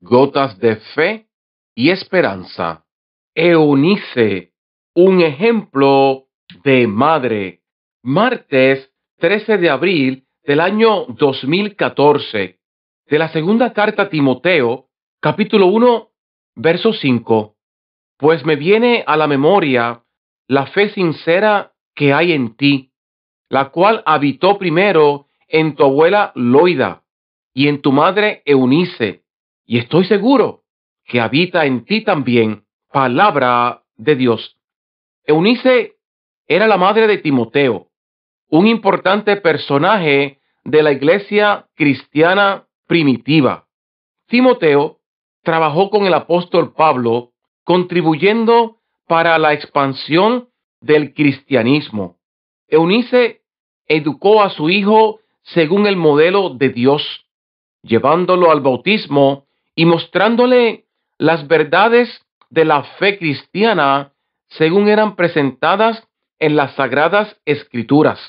gotas de fe y esperanza. Eunice, un ejemplo de madre. Martes 13 de abril del año 2014. De la segunda carta a Timoteo, capítulo 1, verso 5. Pues me viene a la memoria la fe sincera que hay en ti, la cual habitó primero en tu abuela Loida y en tu madre Eunice y estoy seguro que habita en ti también palabra de Dios. Eunice era la madre de Timoteo, un importante personaje de la iglesia cristiana primitiva. Timoteo trabajó con el apóstol Pablo contribuyendo para la expansión del cristianismo. Eunice educó a su hijo según el modelo de Dios, llevándolo al bautismo y mostrándole las verdades de la fe cristiana según eran presentadas en las sagradas escrituras.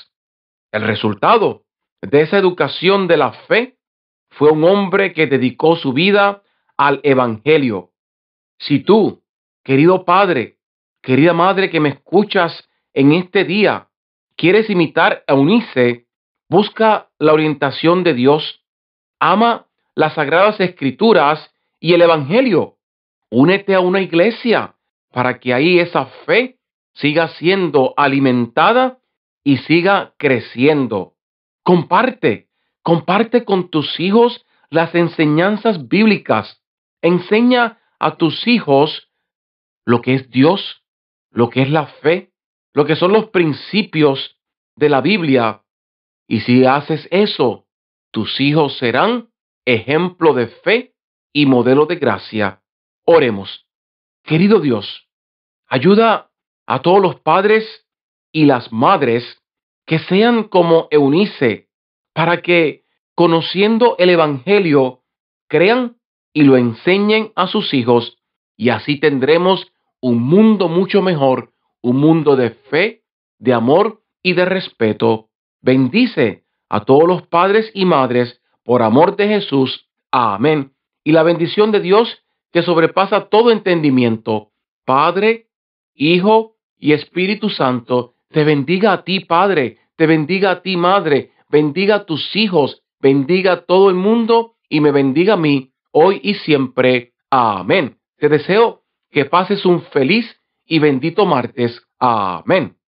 El resultado de esa educación de la fe fue un hombre que dedicó su vida al Evangelio. Si tú, querido padre, querida madre que me escuchas en este día, quieres imitar a Unice, busca la orientación de Dios, ama las Sagradas Escrituras y el Evangelio. Únete a una iglesia para que ahí esa fe siga siendo alimentada y siga creciendo. Comparte, comparte con tus hijos las enseñanzas bíblicas. Enseña a tus hijos lo que es Dios, lo que es la fe, lo que son los principios de la Biblia. Y si haces eso, tus hijos serán ejemplo de fe y modelo de gracia. Oremos. Querido Dios, ayuda a todos los padres y las madres que sean como Eunice, para que, conociendo el Evangelio, crean y lo enseñen a sus hijos, y así tendremos un mundo mucho mejor, un mundo de fe, de amor y de respeto. Bendice a todos los padres y madres por amor de Jesús. Amén. Y la bendición de Dios, que sobrepasa todo entendimiento, Padre, Hijo y Espíritu Santo, te bendiga a ti, Padre, te bendiga a ti, Madre, bendiga a tus hijos, bendiga a todo el mundo y me bendiga a mí, hoy y siempre. Amén. Te deseo que pases un feliz y bendito martes. Amén.